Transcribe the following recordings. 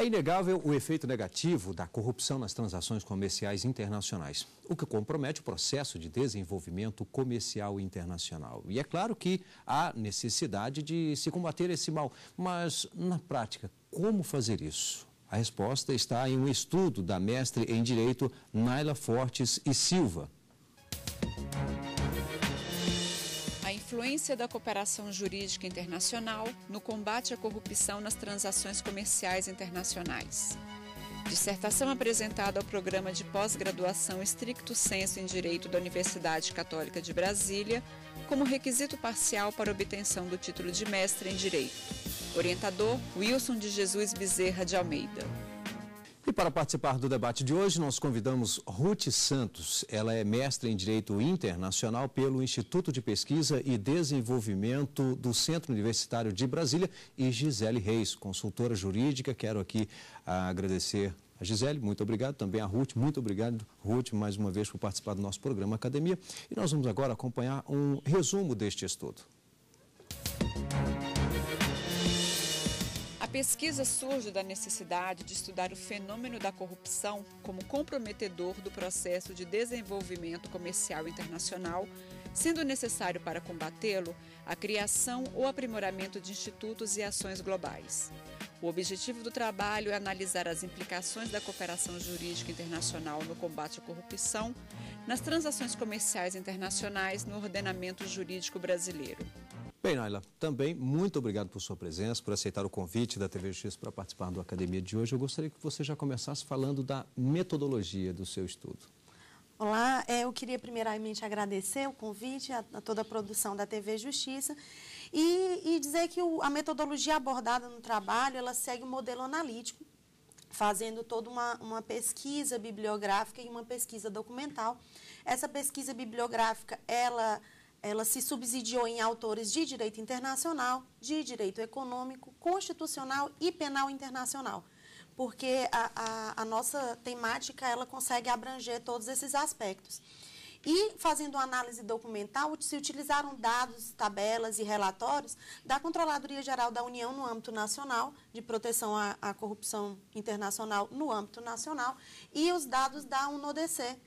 É inegável o efeito negativo da corrupção nas transações comerciais internacionais, o que compromete o processo de desenvolvimento comercial internacional. E é claro que há necessidade de se combater esse mal, mas na prática, como fazer isso? A resposta está em um estudo da mestre em Direito Naila Fortes e Silva influência da cooperação jurídica internacional no combate à corrupção nas transações comerciais internacionais. Dissertação apresentada ao programa de pós-graduação Estricto Senso em Direito da Universidade Católica de Brasília, como requisito parcial para obtenção do título de mestre em Direito. Orientador Wilson de Jesus Bezerra de Almeida. E para participar do debate de hoje, nós convidamos Ruth Santos. Ela é mestre em Direito Internacional pelo Instituto de Pesquisa e Desenvolvimento do Centro Universitário de Brasília e Gisele Reis, consultora jurídica. Quero aqui ah, agradecer a Gisele, muito obrigado. Também a Ruth, muito obrigado, Ruth, mais uma vez por participar do nosso programa Academia. E nós vamos agora acompanhar um resumo deste estudo. pesquisa surge da necessidade de estudar o fenômeno da corrupção como comprometedor do processo de desenvolvimento comercial internacional, sendo necessário para combatê-lo a criação ou aprimoramento de institutos e ações globais. O objetivo do trabalho é analisar as implicações da cooperação jurídica internacional no combate à corrupção, nas transações comerciais internacionais no ordenamento jurídico brasileiro. Bem, Naila, também muito obrigado por sua presença, por aceitar o convite da TV Justiça para participar do Academia de hoje. Eu gostaria que você já começasse falando da metodologia do seu estudo. Olá, é, eu queria primeiramente agradecer o convite a, toda a produção da TV Justiça e, e dizer que o, a metodologia abordada no trabalho, ela segue o um modelo analítico, fazendo toda uma, uma pesquisa bibliográfica e uma pesquisa documental. Essa pesquisa bibliográfica, ela ela se subsidiou em autores de direito internacional, de direito econômico, constitucional e penal internacional, porque a, a, a nossa temática ela consegue abranger todos esses aspectos. E, fazendo análise documental, se utilizaram dados, tabelas e relatórios da Controladoria Geral da União no âmbito nacional, de proteção à, à corrupção internacional no âmbito nacional, e os dados da UNODC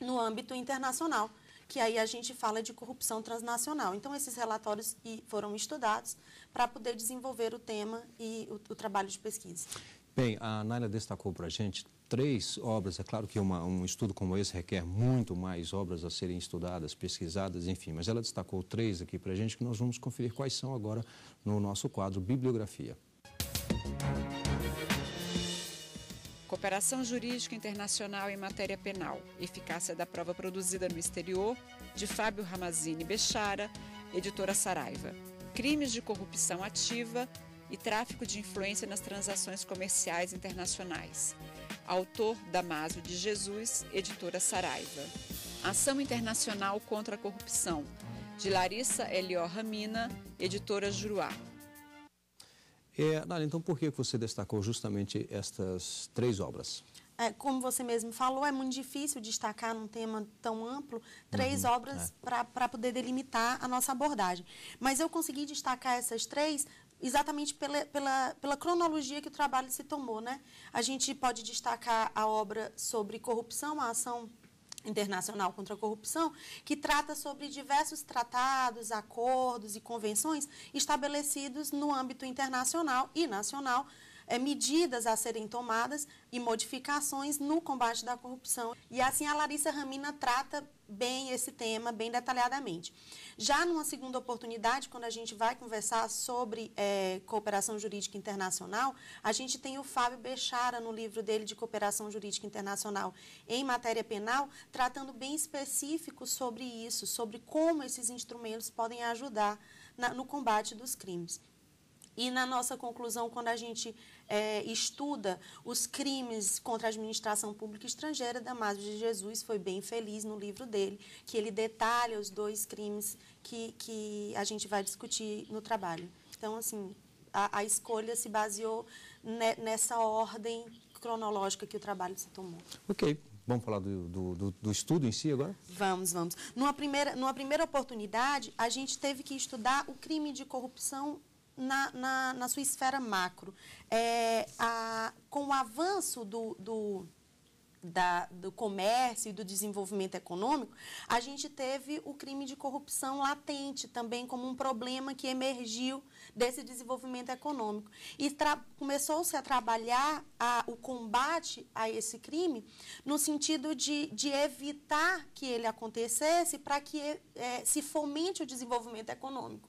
no âmbito internacional que aí a gente fala de corrupção transnacional. Então, esses relatórios foram estudados para poder desenvolver o tema e o, o trabalho de pesquisa. Bem, a Naila destacou para a gente três obras. É claro que uma, um estudo como esse requer muito mais obras a serem estudadas, pesquisadas, enfim, mas ela destacou três aqui para a gente que nós vamos conferir quais são agora no nosso quadro Bibliografia. cooperação jurídica internacional em matéria penal, eficácia da prova produzida no exterior, de Fábio Ramazini Bechara, editora Saraiva, crimes de corrupção ativa e tráfico de influência nas transações comerciais internacionais, autor Damaso de Jesus, editora Saraiva, ação internacional contra a corrupção, de Larissa Elio Ramina, editora Juruá. É, Nália, então por que você destacou justamente estas três obras? É, como você mesmo falou, é muito difícil destacar num tema tão amplo três uhum, obras é. para poder delimitar a nossa abordagem. Mas eu consegui destacar essas três exatamente pela, pela, pela cronologia que o trabalho se tomou. Né? A gente pode destacar a obra sobre corrupção, a ação Internacional contra a Corrupção, que trata sobre diversos tratados, acordos e convenções estabelecidos no âmbito internacional e nacional é, medidas a serem tomadas e modificações no combate da corrupção. E assim a Larissa Ramina trata bem esse tema, bem detalhadamente. Já numa segunda oportunidade, quando a gente vai conversar sobre é, cooperação jurídica internacional, a gente tem o Fábio Bechara no livro dele de cooperação jurídica internacional em matéria penal, tratando bem específico sobre isso, sobre como esses instrumentos podem ajudar na, no combate dos crimes. E na nossa conclusão, quando a gente é, estuda os crimes contra a administração pública estrangeira, Damásio de Jesus foi bem feliz no livro dele, que ele detalha os dois crimes que, que a gente vai discutir no trabalho. Então, assim, a, a escolha se baseou ne, nessa ordem cronológica que o trabalho se tomou. Ok, Vamos falar do, do, do, do, estudo em si agora? Vamos, vamos. Numa primeira, numa primeira oportunidade, a gente teve que estudar o crime de corrupção na, na, na sua esfera macro. É, a, com o avanço do, do da, do comércio e do desenvolvimento econômico, a gente teve o crime de corrupção latente também como um problema que emergiu desse desenvolvimento econômico. E começou-se a trabalhar a, o combate a esse crime no sentido de, de evitar que ele acontecesse para que é, se fomente o desenvolvimento econômico.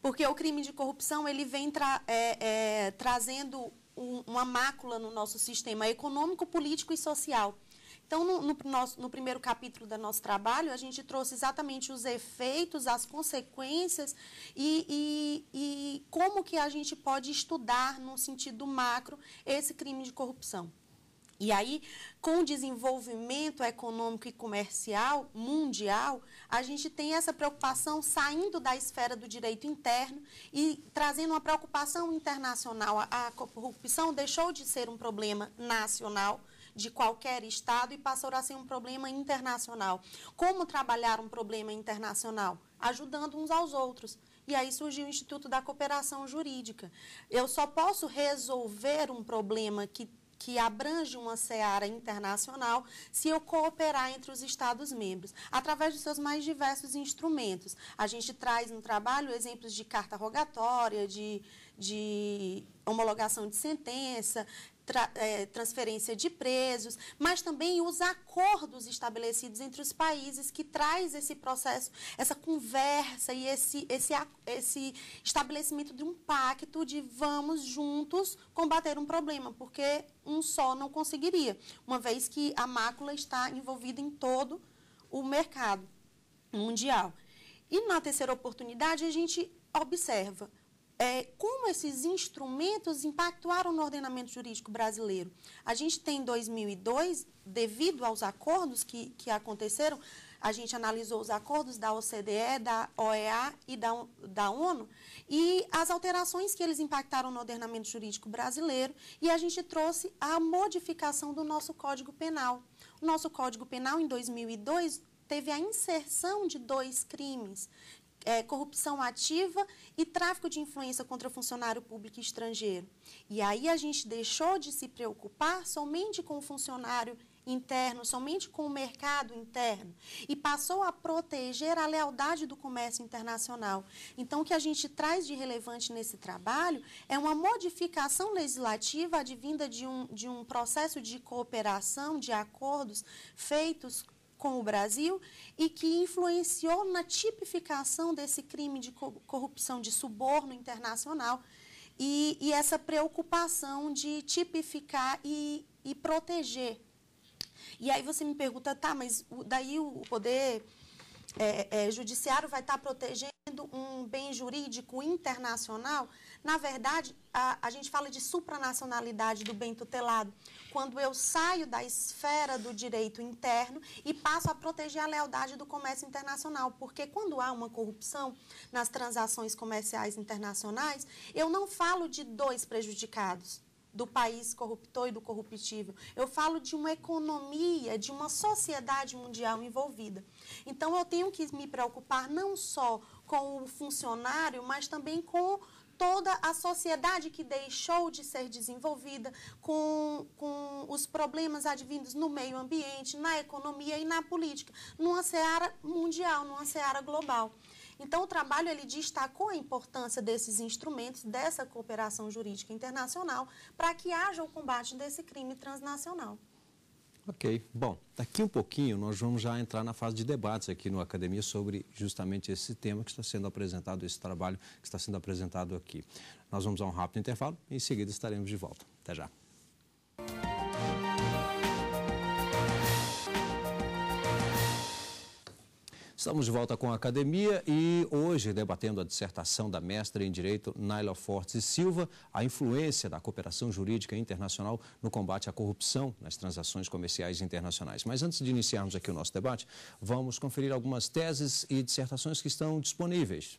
Porque o crime de corrupção ele vem tra é, é, trazendo um, uma mácula no nosso sistema econômico, político e social. Então, no, no, nosso, no primeiro capítulo do nosso trabalho, a gente trouxe exatamente os efeitos, as consequências e, e, e como que a gente pode estudar, no sentido macro, esse crime de corrupção. E aí, com o desenvolvimento econômico e comercial mundial, a gente tem essa preocupação saindo da esfera do direito interno e trazendo uma preocupação internacional. A corrupção deixou de ser um problema nacional de qualquer estado e passou a ser um problema internacional. Como trabalhar um problema internacional? Ajudando uns aos outros. E aí surgiu o Instituto da Cooperação Jurídica. Eu só posso resolver um problema que que abrange uma seara internacional, se eu cooperar entre os Estados-membros, através dos seus mais diversos instrumentos. A gente traz no trabalho exemplos de carta rogatória, de, de homologação de sentença, tra é, transferência de presos, mas também os acordos estabelecidos entre os países que traz esse processo, essa conversa e esse, esse, esse estabelecimento de um pacto de vamos juntos combater um problema, porque um só não conseguiria, uma vez que a mácula está envolvida em todo o mercado mundial. E na terceira oportunidade, a gente observa é, como esses instrumentos impactaram no ordenamento jurídico brasileiro. A gente tem em 2002, devido aos acordos que, que aconteceram, a gente analisou os acordos da OCDE, da OEA e da, da ONU e as alterações que eles impactaram no ordenamento jurídico brasileiro e a gente trouxe a modificação do nosso Código Penal. O nosso Código Penal, em 2002, teve a inserção de dois crimes, é, corrupção ativa e tráfico de influência contra funcionário público estrangeiro. E aí a gente deixou de se preocupar somente com o funcionário interno, somente com o mercado interno, e passou a proteger a lealdade do comércio internacional. Então, o que a gente traz de relevante nesse trabalho é uma modificação legislativa advinda de um, de um processo de cooperação, de acordos feitos com o Brasil e que influenciou na tipificação desse crime de corrupção, de suborno internacional e, e essa preocupação de tipificar e, e proteger. E aí você me pergunta, tá, mas daí o poder é, é, judiciário vai estar protegendo um bem jurídico internacional, na verdade, a, a gente fala de supranacionalidade do bem tutelado, quando eu saio da esfera do direito interno e passo a proteger a lealdade do comércio internacional, porque quando há uma corrupção nas transações comerciais internacionais, eu não falo de dois prejudicados do país corruptor e do corruptível. Eu falo de uma economia, de uma sociedade mundial envolvida. Então, eu tenho que me preocupar não só com o funcionário, mas também com toda a sociedade que deixou de ser desenvolvida, com, com os problemas advindos no meio ambiente, na economia e na política, numa seara mundial, numa seara global. Então, o trabalho ele destacou a importância desses instrumentos, dessa cooperação jurídica internacional, para que haja o combate desse crime transnacional. Ok. Bom, daqui um pouquinho nós vamos já entrar na fase de debates aqui no Academia sobre justamente esse tema que está sendo apresentado, esse trabalho que está sendo apresentado aqui. Nós vamos a um rápido intervalo e em seguida estaremos de volta. Até já. Estamos de volta com a academia e hoje debatendo a dissertação da mestra em Direito Naila Fortes e Silva, a influência da cooperação jurídica internacional no combate à corrupção nas transações comerciais internacionais. Mas antes de iniciarmos aqui o nosso debate, vamos conferir algumas teses e dissertações que estão disponíveis.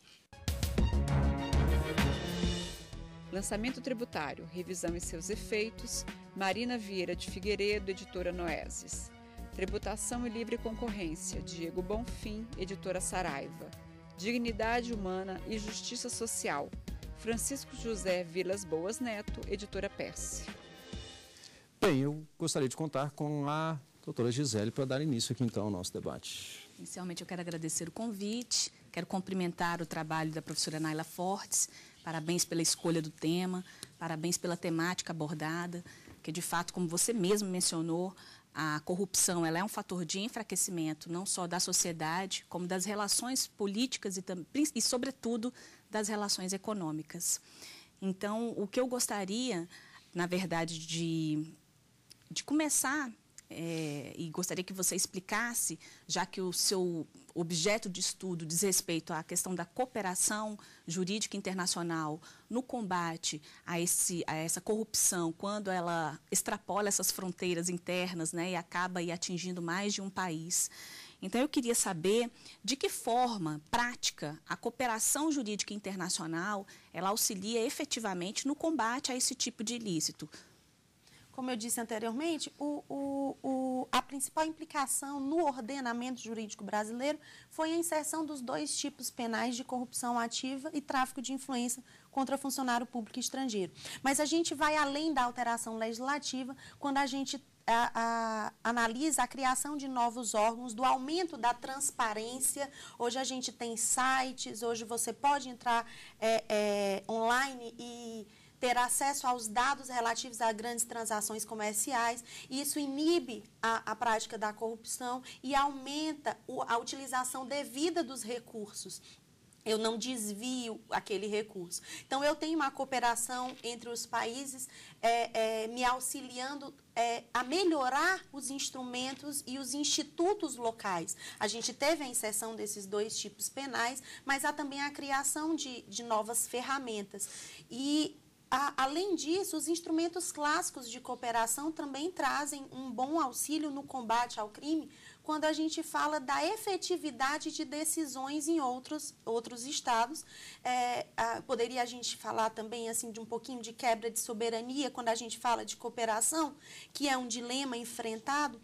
Lançamento tributário, revisão e seus efeitos, Marina Vieira de Figueiredo, editora Noeses. Tributação e Livre Concorrência, Diego Bonfim, editora Saraiva. Dignidade Humana e Justiça Social, Francisco José Vilas Boas Neto, editora Perse. Bem, eu gostaria de contar com a doutora Gisele para dar início aqui então ao nosso debate. Inicialmente eu quero agradecer o convite, quero cumprimentar o trabalho da professora Naila Fortes, parabéns pela escolha do tema, parabéns pela temática abordada, que de fato, como você mesmo mencionou, a corrupção ela é um fator de enfraquecimento não só da sociedade, como das relações políticas e, e sobretudo, das relações econômicas. Então, o que eu gostaria, na verdade, de, de começar é, e gostaria que você explicasse, já que o seu objeto de estudo diz respeito à questão da cooperação jurídica internacional no combate a, esse, a essa corrupção, quando ela extrapola essas fronteiras internas né, e acaba aí, atingindo mais de um país. Então, eu queria saber de que forma prática a cooperação jurídica internacional ela auxilia efetivamente no combate a esse tipo de ilícito, como eu disse anteriormente, o, o, o, a principal implicação no ordenamento jurídico brasileiro foi a inserção dos dois tipos penais de corrupção ativa e tráfico de influência contra funcionário público estrangeiro. Mas a gente vai além da alteração legislativa quando a gente a, a, analisa a criação de novos órgãos, do aumento da transparência. Hoje a gente tem sites, hoje você pode entrar é, é, online e ter acesso aos dados relativos a grandes transações comerciais. Isso inibe a, a prática da corrupção e aumenta o, a utilização devida dos recursos. Eu não desvio aquele recurso. Então, eu tenho uma cooperação entre os países é, é, me auxiliando é, a melhorar os instrumentos e os institutos locais. A gente teve a inserção desses dois tipos penais, mas há também a criação de, de novas ferramentas. E a, além disso, os instrumentos clássicos de cooperação também trazem um bom auxílio no combate ao crime quando a gente fala da efetividade de decisões em outros, outros estados. É, a, poderia a gente falar também assim de um pouquinho de quebra de soberania quando a gente fala de cooperação, que é um dilema enfrentado.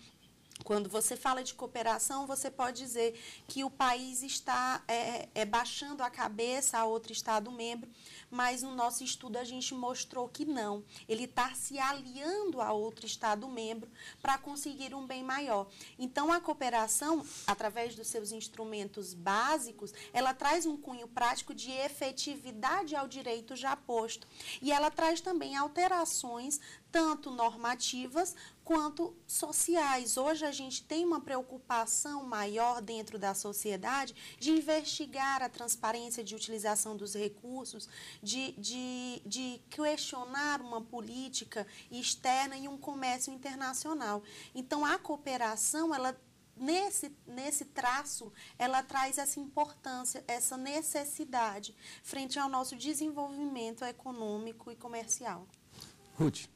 Quando você fala de cooperação, você pode dizer que o país está é, é baixando a cabeça a outro Estado membro, mas no nosso estudo a gente mostrou que não. Ele está se aliando a outro Estado membro para conseguir um bem maior. Então, a cooperação, através dos seus instrumentos básicos, ela traz um cunho prático de efetividade ao direito já posto. E ela traz também alterações, tanto normativas quanto sociais. Hoje a gente tem uma preocupação maior dentro da sociedade de investigar a transparência de utilização dos recursos, de, de, de questionar uma política externa e um comércio internacional. Então, a cooperação, ela nesse, nesse traço, ela traz essa importância, essa necessidade frente ao nosso desenvolvimento econômico e comercial. Ruth.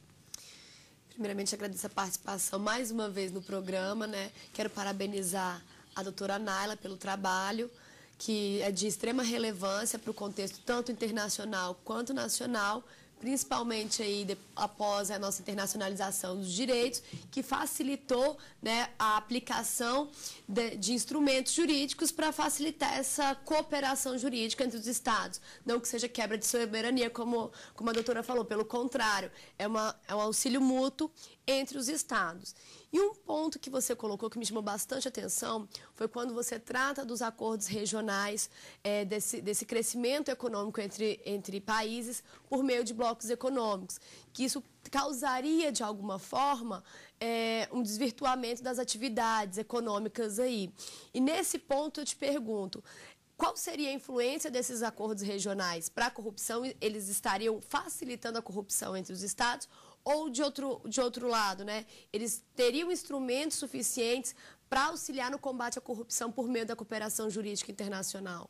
Primeiramente, agradeço a participação mais uma vez no programa, né? Quero parabenizar a doutora Naila pelo trabalho, que é de extrema relevância para o contexto tanto internacional quanto nacional, principalmente aí de, após a nossa internacionalização dos direitos, que facilitou né, a aplicação de, de instrumentos jurídicos para facilitar essa cooperação jurídica entre os Estados. Não que seja quebra de soberania, como, como a doutora falou, pelo contrário, é, uma, é um auxílio mútuo entre os Estados. E um ponto que você colocou que me chamou bastante atenção foi quando você trata dos acordos regionais, é, desse, desse crescimento econômico entre, entre países por meio de blocos econômicos, que isso causaria, de alguma forma, é, um desvirtuamento das atividades econômicas aí. E nesse ponto eu te pergunto, qual seria a influência desses acordos regionais para a corrupção? Eles estariam facilitando a corrupção entre os estados ou de outro, de outro lado, né? Eles teriam instrumentos suficientes para auxiliar no combate à corrupção por meio da cooperação jurídica internacional?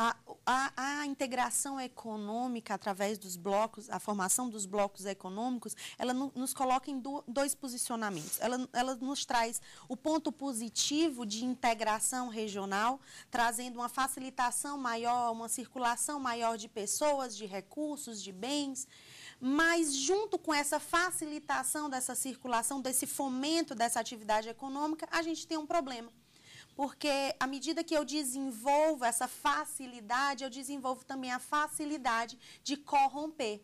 A, a, a, integração econômica através dos blocos, a formação dos blocos econômicos, ela nos coloca em dois posicionamentos. Ela, ela nos traz o ponto positivo de integração regional, trazendo uma facilitação maior, uma circulação maior de pessoas, de recursos, de bens, mas, junto com essa facilitação dessa circulação, desse fomento dessa atividade econômica, a gente tem um problema. Porque, à medida que eu desenvolvo essa facilidade, eu desenvolvo também a facilidade de corromper.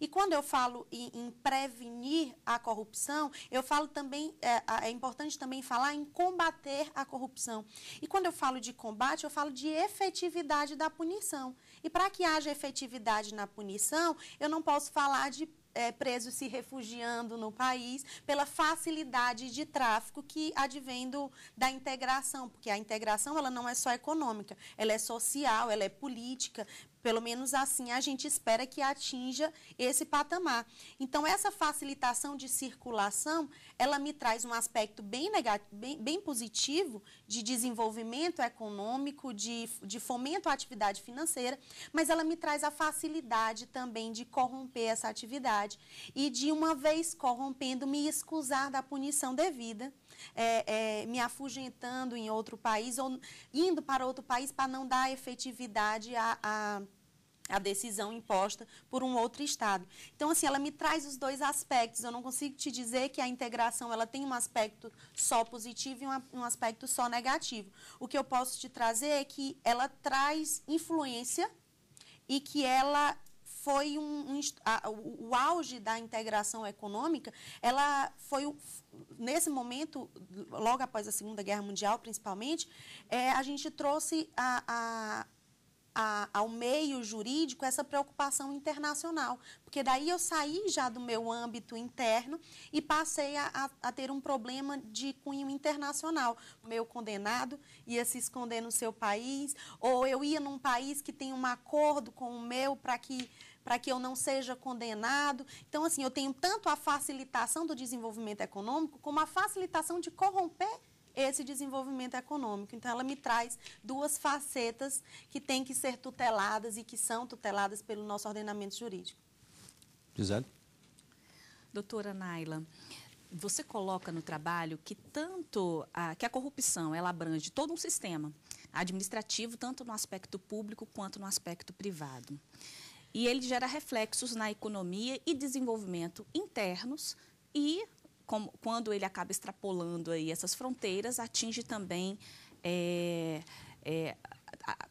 E quando eu falo em, em, prevenir a corrupção, eu falo também, é, é, importante também falar em combater a corrupção. E quando eu falo de combate, eu falo de efetividade da punição. E para que haja efetividade na punição, eu não posso falar de é, presos se refugiando no país pela facilidade de tráfico que advém do, da integração, porque a integração ela não é só econômica, ela é social, ela é política. Pelo menos assim a gente espera que atinja esse patamar. Então, essa facilitação de circulação ela me traz um aspecto bem, negativo, bem, bem positivo de desenvolvimento econômico, de, de fomento à atividade financeira, mas ela me traz a facilidade também de corromper essa atividade e de uma vez corrompendo me excusar da punição devida. É, é, me afugentando em outro país ou indo para outro país para não dar efetividade a, a a decisão imposta por um outro estado. Então assim, ela me traz os dois aspectos. Eu não consigo te dizer que a integração ela tem um aspecto só positivo e um aspecto só negativo. O que eu posso te trazer é que ela traz influência e que ela foi um, um a, o, o auge da integração econômica, ela foi nesse momento, logo após a Segunda Guerra Mundial, principalmente, é, a gente trouxe a, a a, ao meio jurídico essa preocupação internacional, porque daí eu saí já do meu âmbito interno e passei a, a, a ter um problema de cunho internacional. meu condenado ia se esconder no seu país, ou eu ia num país que tem um acordo com o meu para que para que eu não seja condenado. Então, assim, eu tenho tanto a facilitação do desenvolvimento econômico como a facilitação de corromper esse desenvolvimento econômico. Então, ela me traz duas facetas que têm que ser tuteladas e que são tuteladas pelo nosso ordenamento jurídico. Gisele? Doutora Naila, você coloca no trabalho que tanto a, que a corrupção ela abrange todo um sistema administrativo, tanto no aspecto público quanto no aspecto privado. E ele gera reflexos na economia e desenvolvimento internos e como, quando ele acaba extrapolando aí essas fronteiras, atinge também, é, é,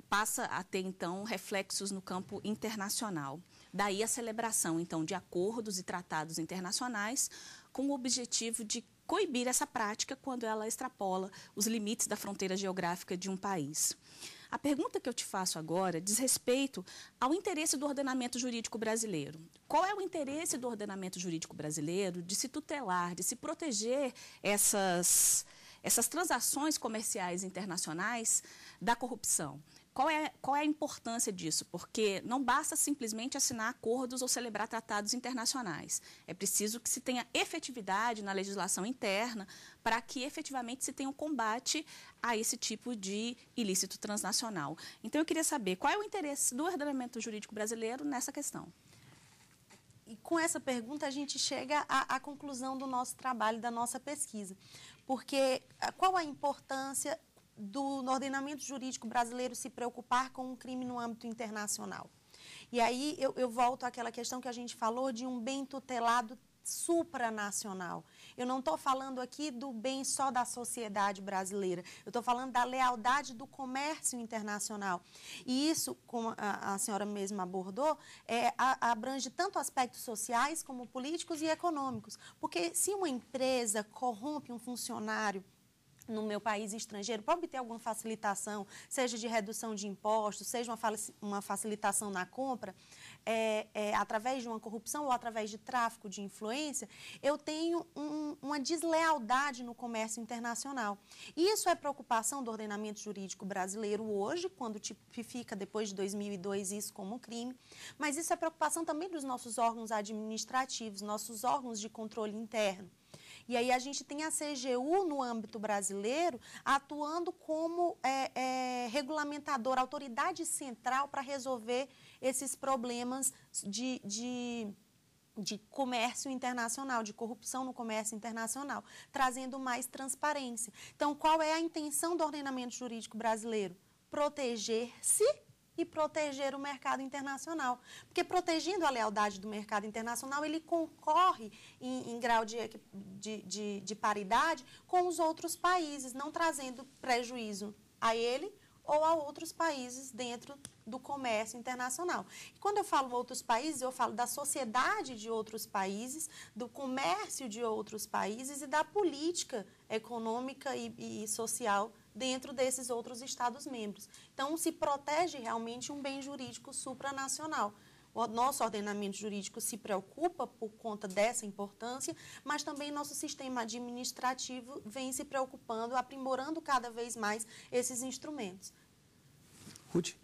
passa a ter, então, reflexos no campo internacional. Daí a celebração, então, de acordos e tratados internacionais com o objetivo de coibir essa prática quando ela extrapola os limites da fronteira geográfica de um país. A pergunta que eu te faço agora diz respeito ao interesse do ordenamento jurídico brasileiro. Qual é o interesse do ordenamento jurídico brasileiro de se tutelar, de se proteger essas, essas transações comerciais internacionais da corrupção? Qual é, qual é a importância disso? Porque não basta simplesmente assinar acordos ou celebrar tratados internacionais. É preciso que se tenha efetividade na legislação interna para que efetivamente se tenha um combate a esse tipo de ilícito transnacional. Então, eu queria saber qual é o interesse do ordenamento jurídico brasileiro nessa questão. E com essa pergunta, a gente chega à, à conclusão do nosso trabalho, da nossa pesquisa. Porque ah, qual a importância do ordenamento jurídico brasileiro se preocupar com o um crime no âmbito internacional? E aí eu, eu volto àquela questão que a gente falou de um bem tutelado supranacional. Eu não estou falando aqui do bem só da sociedade brasileira, eu estou falando da lealdade do comércio internacional. E isso, como a, a senhora mesma abordou, é, a, abrange tanto aspectos sociais como políticos e econômicos. Porque se uma empresa corrompe um funcionário, no meu país estrangeiro para obter alguma facilitação, seja de redução de impostos, seja uma, uma facilitação na compra, é, é, através de uma corrupção ou através de tráfico de influência, eu tenho um, uma deslealdade no comércio internacional. Isso é preocupação do ordenamento jurídico brasileiro hoje, quando tipifica depois de 2002 isso como crime, mas isso é preocupação também dos nossos órgãos administrativos, nossos órgãos de controle interno. E aí a gente tem a CGU no âmbito brasileiro atuando como é, é, regulamentador, autoridade central para resolver esses problemas de, de de comércio internacional, de corrupção no comércio internacional, trazendo mais transparência. Então, qual é a intenção do ordenamento jurídico brasileiro? Proteger-se e proteger o mercado internacional. Porque protegendo a lealdade do mercado internacional, ele concorre em, em grau de, de, de, de paridade com os outros países, não trazendo prejuízo a ele ou a outros países dentro do comércio internacional. E quando eu falo outros países, eu falo da sociedade de outros países, do comércio de outros países e da política econômica e, e social dentro desses outros Estados-membros. Então, se protege realmente um bem jurídico supranacional. O nosso ordenamento jurídico se preocupa por conta dessa importância, mas também nosso sistema administrativo vem se preocupando, aprimorando cada vez mais esses instrumentos. Ruth?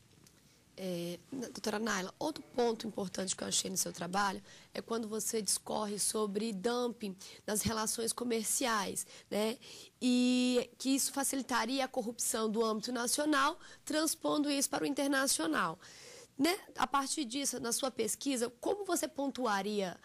É, doutora Naila, outro ponto importante que eu achei no seu trabalho é quando você discorre sobre dumping nas relações comerciais, né? E que isso facilitaria a corrupção do âmbito nacional, transpondo isso para o internacional. Né? A partir disso, na sua pesquisa, como você pontuaria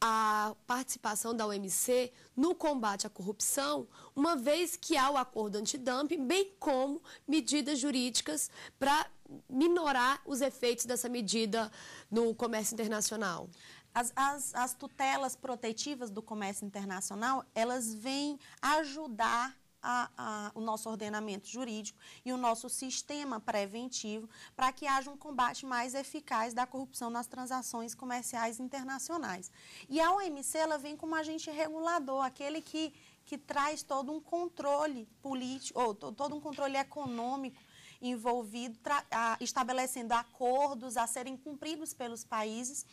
a participação da OMC no combate à corrupção, uma vez que há o acordo antidumping, bem como medidas jurídicas para minorar os efeitos dessa medida no comércio internacional? As, as, as tutelas protetivas do comércio internacional, elas vêm ajudar a, a, o nosso ordenamento jurídico e o nosso sistema preventivo para que haja um combate mais eficaz da corrupção nas transações comerciais internacionais. E a OMC ela vem como agente regulador, aquele que, que traz todo um controle político, ou todo um controle econômico envolvido, a, estabelecendo acordos a serem cumpridos pelos países,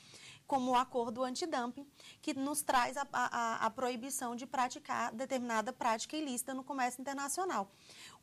como o acordo antidumping, que nos traz a, a, a proibição de praticar determinada prática ilícita no comércio internacional.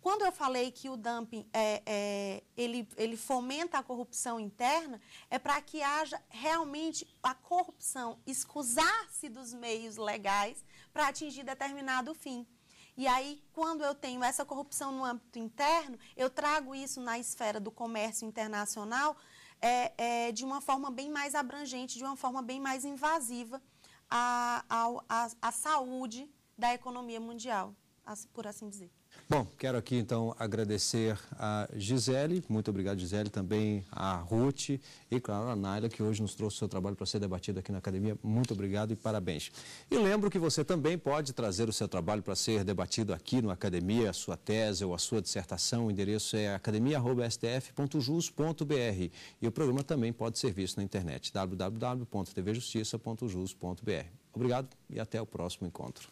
Quando eu falei que o dumping é, é, ele, ele fomenta a corrupção interna, é para que haja realmente a corrupção, escusar-se dos meios legais para atingir determinado fim. E aí, quando eu tenho essa corrupção no âmbito interno, eu trago isso na esfera do comércio internacional é, é, de uma forma bem mais abrangente, de uma forma bem mais invasiva à, à, à, à saúde da economia mundial, por assim dizer. Bom, quero aqui então agradecer a Gisele, muito obrigado Gisele, também a Ruth e claro a Naila que hoje nos trouxe o seu trabalho para ser debatido aqui na academia, muito obrigado e parabéns. E lembro que você também pode trazer o seu trabalho para ser debatido aqui na academia, a sua tese ou a sua dissertação, o endereço é academia.stf.jus.br e o programa também pode ser visto na internet, www.tvjustiça.jus.br. Obrigado e até o próximo encontro.